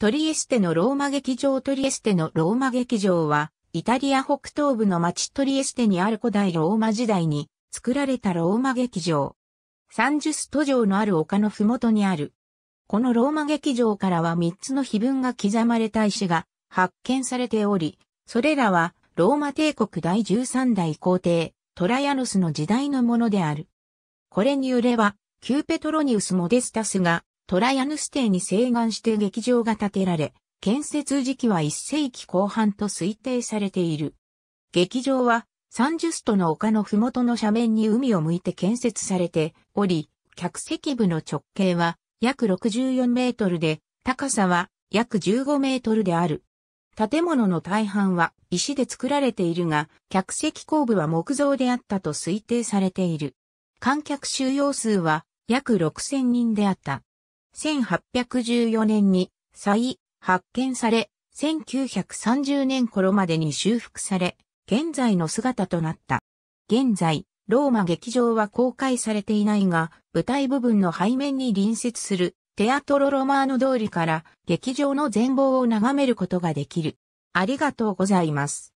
トリエステのローマ劇場トリエステのローマ劇場は、イタリア北東部の町トリエステにある古代ローマ時代に作られたローマ劇場。サンジュスト城のある丘のふもとにある。このローマ劇場からは3つの碑文が刻まれた石が発見されており、それらはローマ帝国第13代皇帝トラヤノスの時代のものである。これによれば、キューペトロニウス・モデスタスがトラヤヌス邸に西岸して劇場が建てられ、建設時期は1世紀後半と推定されている。劇場は30ストの丘の麓の斜面に海を向いて建設されており、客席部の直径は約64メートルで、高さは約15メートルである。建物の大半は石で作られているが、客席後部は木造であったと推定されている。観客収容数は約6000人であった。1814年に再発見され、1930年頃までに修復され、現在の姿となった。現在、ローマ劇場は公開されていないが、舞台部分の背面に隣接するテアトロロマーノ通りから劇場の全貌を眺めることができる。ありがとうございます。